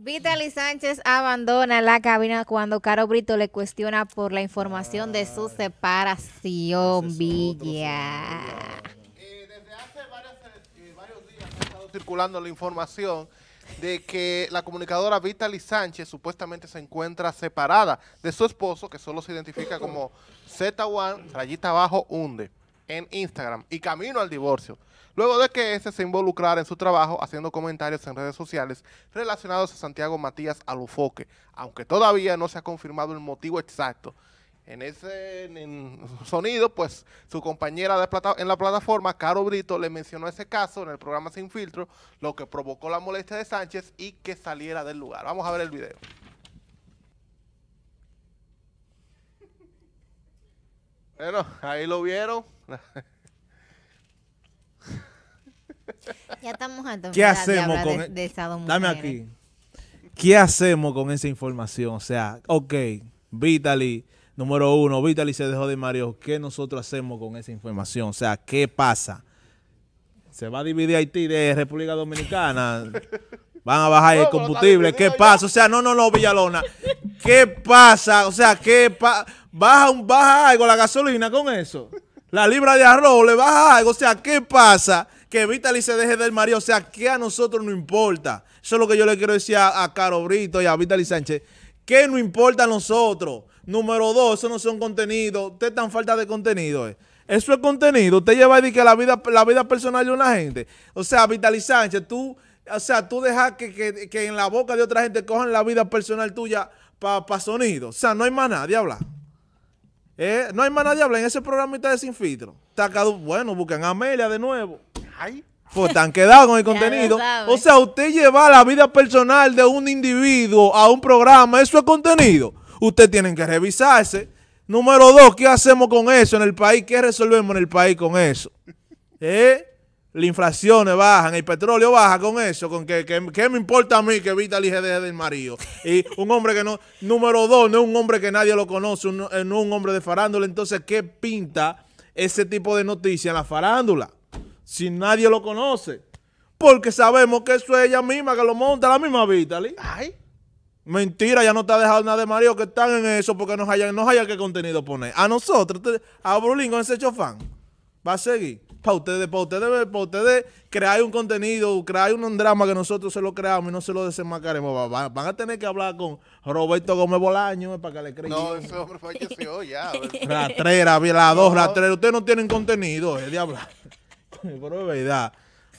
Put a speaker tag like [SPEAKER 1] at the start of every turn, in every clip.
[SPEAKER 1] Vitaly Sánchez abandona la cabina cuando Caro Brito le cuestiona por la información de su ah, separación, Villa. Eh, desde hace eh, varios días ha estado circulando la información de que la comunicadora Vitaly Sánchez supuestamente se encuentra separada de su esposo, que solo se identifica como Z1, rayita abajo, hunde, en Instagram, y camino al divorcio luego de que este se involucrara en su trabajo haciendo comentarios en redes sociales relacionados a Santiago Matías Alufoque, aunque todavía no se ha confirmado el motivo exacto. En ese sonido, pues su compañera en la plataforma, Caro Brito, le mencionó ese caso en el programa Sin Filtro, lo que provocó la molestia de Sánchez y que saliera del lugar. Vamos a ver el video. Bueno, ahí lo vieron. Ya estamos ¿Qué hacemos con e-? Dame aquí.
[SPEAKER 2] ¿Qué hacemos con esa información? O sea, ok, Vitaly, número uno, Vitaly se dejó de Mario. ¿Qué nosotros hacemos con esa información? O sea, ¿qué pasa? ¿Se va a dividir Haití de República Dominicana? ¿Van a bajar el combustible? ¿Qué pasa? O sea, no, no, no, Villalona. ¿Qué pasa? O sea, ¿qué pasa? ¿Baja, ¿Baja algo la gasolina con eso? ¿La libra de arroz le baja algo? O sea, ¿qué pasa? que Vitaly se deje del marido. O sea, ¿qué a nosotros no importa. Eso es lo que yo le quiero decir a, Caro Brito y a Vitali Sánchez. ¿Qué no importa a nosotros? Número dos, eso no son contenidos. Usted en falta de contenido. Eh. Eso es contenido. Usted lleva a dice que la vida, la vida personal de una gente. O sea, Vitali Sánchez, tú, o sea, tú dejas que, en la boca de otra gente cojan la vida personal tuya para sonido. O sea, no hay más nadie habla. Eh, no hay más nadie hablar. en ese programita de Sin Filtro. Bueno, buscan a Amelia de nuevo. Pues están quedados con el contenido. O sea, usted lleva la vida personal de un individuo a un programa, eso es contenido. Usted tienen que revisarse. Número dos, ¿qué hacemos con eso en el país? ¿Qué resolvemos en el país con eso? ¿Eh? Las inflaciones bajan, el petróleo baja con eso, con que, me importa a mí que evita el IGD del marido. Y un hombre que no, número dos, no es un hombre que nadie lo conoce, eh, no es un hombre de farándula. Entonces, ¿qué pinta ese tipo de noticias en la farándula? si nadie lo conoce? Porque sabemos que eso es ella misma que lo monta, la misma Vitali. Ay. Mentira, ya no te ha dejado nada de Mario que están en eso porque no hayan, nos haya que contenido poner. A nosotros, a Brulín con ese chofán. Va a seguir. Para ustedes, para ustedes, para ustedes crear un contenido, crear un drama que nosotros se lo creamos y no se lo desenmascaremos. Van, a tener que hablar con Roberto Gómez Bolaño eh, para que le crean. No,
[SPEAKER 1] ese hombre falleció
[SPEAKER 2] ya. Ratrera, violador, no, no. Ustedes no tienen contenido, es eh, de hablar. Pero es verdad.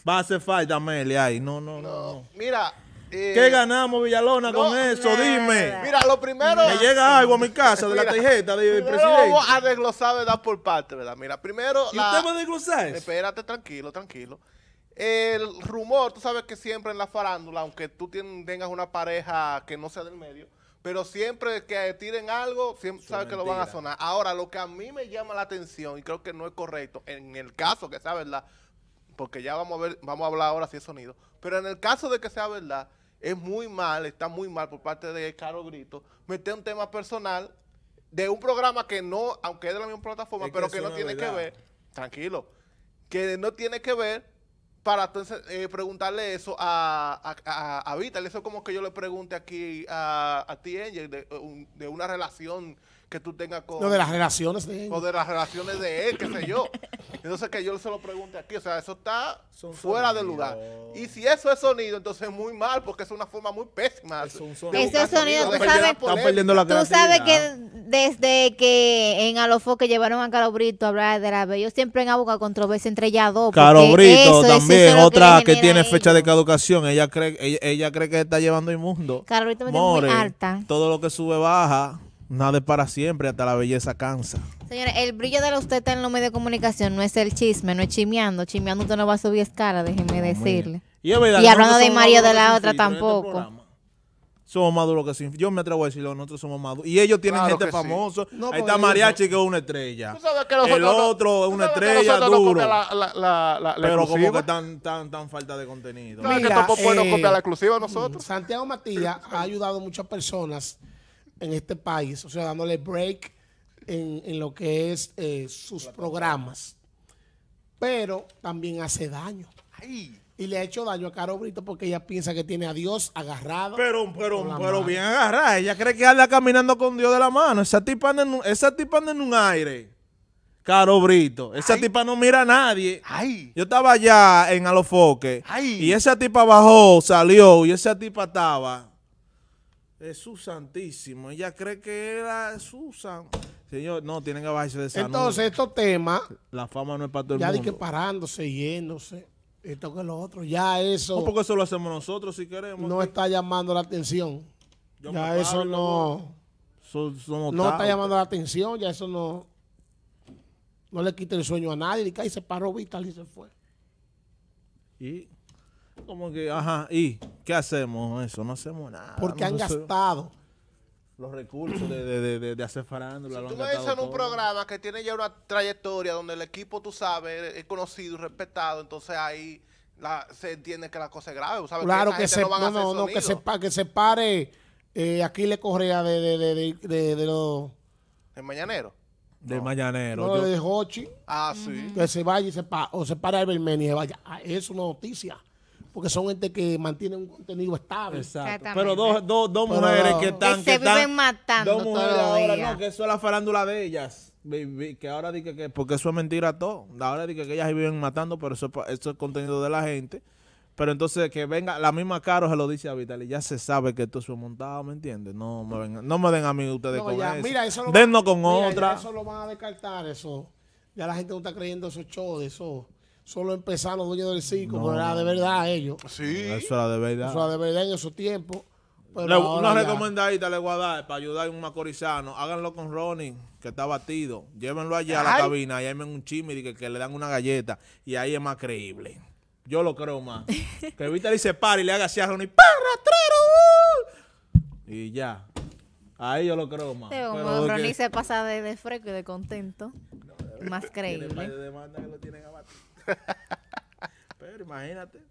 [SPEAKER 2] Va a hacer falta Meli, ahí. No, no, no.
[SPEAKER 1] Mira. Eh, ¿Qué ganamos,
[SPEAKER 2] Villalona, con eso? Eh, Dime. Mira,
[SPEAKER 1] lo primero. Me llega algo a mi casa de la tarjeta del presidente. Vamos a desglosar, ¿verdad? Por parte, ¿verdad? Mira, primero. ¿Y usted va a desglosar? Espérate, tranquilo, tranquilo. El rumor, tú sabes que siempre en la farándula, aunque tú tengas una pareja que no sea del medio, pero siempre que tiren algo, siempre sabe que lo van a sonar. Ahora, lo que a mí me llama la atención, y creo que no es correcto, en el caso que sea verdad, porque ya vamos a ver, vamos a hablar ahora si es sonido, pero en el caso de que sea verdad, es muy mal, está muy mal por parte de Caro Grito, meter un tema personal de un programa que no, aunque es de la misma plataforma, pero que, no tiene que ver, tranquilo, que no tiene que ver para entonces eh, preguntarle eso a, a, Vital. Eso como que yo le pregunte aquí a, a ti, Angel, de, eh, de, una relación que tú tengas con... No, de las relaciones él. O de las relaciones de él, qué sé yo. Entonces que yo se lo pregunte aquí. O sea, eso está fuera del de lugar. Y si eso es sonido, entonces es muy mal, porque es una forma muy pésima. Es Ese sonido, tú sabes, tú sabes que desde que en Alofoque llevaron a Calobrito a hablar de la B, yo siempre en aboga controversia entre ellas dos. Calobrito también bien otra que, tiene fecha de
[SPEAKER 2] caducación. Ella cree, ella, ella cree que está llevando inmundo. Carolita me More, muy alta. Todo lo que sube baja. Nada es para siempre, hasta la belleza cansa.
[SPEAKER 1] Señora, el brillo de la usted en los medios de comunicación, no es el chisme, no es chimeando. Chimeando usted no va a subir escala, déjeme decirle. Y, hablando de Mario de la otra este tampoco
[SPEAKER 2] somos más duros que sí Yo me atrevo a decirlo, nosotros somos duros. Y ellos tienen gente famosa. Ahí está Mariachi, que es una estrella. Tú
[SPEAKER 1] sabes que el otro es una estrella duro. pero
[SPEAKER 2] como que están tan, tan falta de contenido. no que eh,
[SPEAKER 3] tampoco copiar la exclusiva nosotros. Santiago Matías ha ayudado a muchas personas en este país, o sea, dándole break en, en lo que es eh, sus programas. Pero también hace daño. Ay y le ha hecho daño a Caro Brito porque ella piensa que tiene a Dios agarrado. Pero,
[SPEAKER 2] pero, pero bien agarrada. Ella cree que anda caminando con Dios de la mano. Esa tipa anda en, un aire. Caro Brito. Esa tipa no mira a nadie. Yo estaba allá en Alofoque. Y esa tipa bajó, salió y esa tipa estaba. Jesús Santísimo. Ella cree que era Susan. Señor, no, tienen que bajarse de esa Entonces,
[SPEAKER 3] estos temas.
[SPEAKER 2] La fama no es para todo el mundo. Ya que
[SPEAKER 3] parándose, yéndose esto que lo otro. Ya eso. No, porque eso lo hacemos nosotros si queremos. No está llamando la atención. ya eso no.
[SPEAKER 2] no está llamando
[SPEAKER 3] la atención, ya eso no. No le quite el sueño a nadie. Y se paró Vital y se fue.
[SPEAKER 2] Y. Como que, ajá, ¿y qué hacemos eso? No hacemos
[SPEAKER 1] nada.
[SPEAKER 3] Porque han
[SPEAKER 2] gastado los recursos de, de, de, hacer farándula. tú me dices en un
[SPEAKER 1] programa que tiene ya una trayectoria donde el equipo, tú sabes, es conocido y respetado, entonces ahí la, se entiende que la cosa es grave. Claro que, se, no, no, que, se,
[SPEAKER 3] que se pare eh, aquí le correa de, de, de, de, los...
[SPEAKER 1] ¿El mañanero?
[SPEAKER 2] de mañanero. de
[SPEAKER 3] Hochi. Ah, sí. Que se vaya y se, o se para el Belmeni y se vaya. Ah, es una noticia porque son gente que mantiene un contenido estable. Exacto. Pero dos, dos, dos mujeres que están. Que se viven matando. Dos mujeres ahora, no,
[SPEAKER 2] que eso es la farándula de ellas que ahora dice que porque eso es mentira todo ahora dice que ellas viven matando pero eso, eso es contenido de la gente pero entonces que venga la misma Caro se lo dice a Vitali ya se sabe que esto es montado ¿me entiendes? no me no me den a mí ustedes con eso mira, eso lo dennos con otra eso
[SPEAKER 3] lo van a descartar eso ya la gente no está creyendo esos shows eso solo empezaron
[SPEAKER 2] los dueños del circo, no. pero era de verdad ellos. Sí. Eso era de verdad. Eso era de
[SPEAKER 3] verdad en esos tiempos.
[SPEAKER 2] Pero una recomendadita le voy a dar para ayudar a un macorizano. Háganlo con Ronnie, que está batido. Llévenlo allá a la cabina y hay un chimi que, que le dan una galleta. Y ahí es más creíble. Yo lo creo más. que Vita se pare y le haga así a Ronnie. ¡Parra,
[SPEAKER 1] uh".
[SPEAKER 2] Y ya. Ahí yo lo creo más. Ronnie
[SPEAKER 1] se pasa de, fresco y de contento. más creíble.
[SPEAKER 2] de demanda que lo tienen abatido pero imagínate.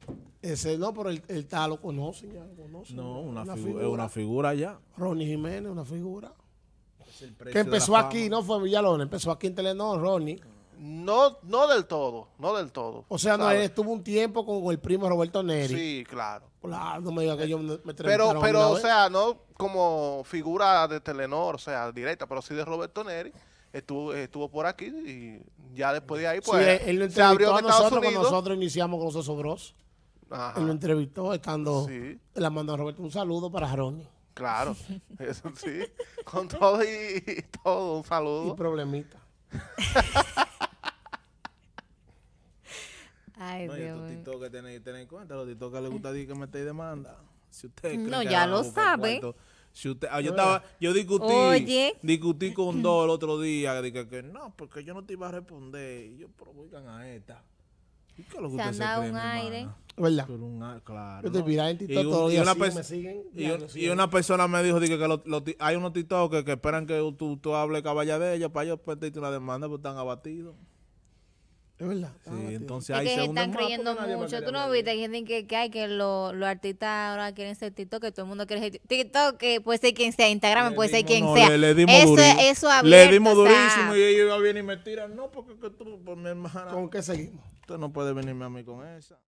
[SPEAKER 2] Ese
[SPEAKER 3] no, pero el, el tal lo conocen, ya No, una, figura. Es una
[SPEAKER 1] figura ya.
[SPEAKER 3] Ronnie Jiménez, una figura.
[SPEAKER 1] Que empezó aquí,
[SPEAKER 3] ¿no? Fue Villalón, empezó aquí en Telenor, Ronnie.
[SPEAKER 1] No, no del todo, no del todo. O sea, no, estuvo
[SPEAKER 3] un tiempo con el primo Roberto Neri.
[SPEAKER 1] Sí, claro.
[SPEAKER 3] no me diga que yo Pero, pero o
[SPEAKER 1] sea, no como figura de Telenor, o sea, directa, pero sí de Roberto Neri estuvo, por aquí y ya después de ahí, pues. Sí, él, lo abrió a nosotros cuando nosotros
[SPEAKER 3] iniciamos con los Osobros. Él lo entrevistó estando. Sí. Le mandó a Roberto un saludo para
[SPEAKER 1] Jaroni. Claro, eso sí. Con todo y, todo, un saludo. Y
[SPEAKER 3] problemita.
[SPEAKER 1] Ay, no, Dios. Y
[SPEAKER 2] que tenéis que tener en cuenta, los TikTok que les gusta decir que me demanda. Si usted no, ya lo saben. Ah, yo estaba, yo discutí, discutí con dos el otro día, dije que no, porque yo no te iba a responder. Y yo, pero oigan a esta. ¿Y que dado un aire. ¿Verdad? claro. y, una me siguen, y, una persona me dijo que hay unos TikTok que, esperan que tú, tú hables caballa de ellos para ellos pedirte pues, una demanda porque están abatidos. Es verdad. Sí, ah, entonces hay se están creyendo mucho. Tú no viste
[SPEAKER 1] que dicen que, hay que los lo artistas ahora quieren ser TikTok, que todo el mundo quiere ser TikTok, que puede ser quien sea, Instagram, puede ser quien sea. Le, le dimos eso, durísimo. le dimos durísimo o sea. y ellos
[SPEAKER 2] bien y me tiran. No, porque que tú, por mi hermana. ¿Con qué seguimos? Usted no puede venirme a mí con esa.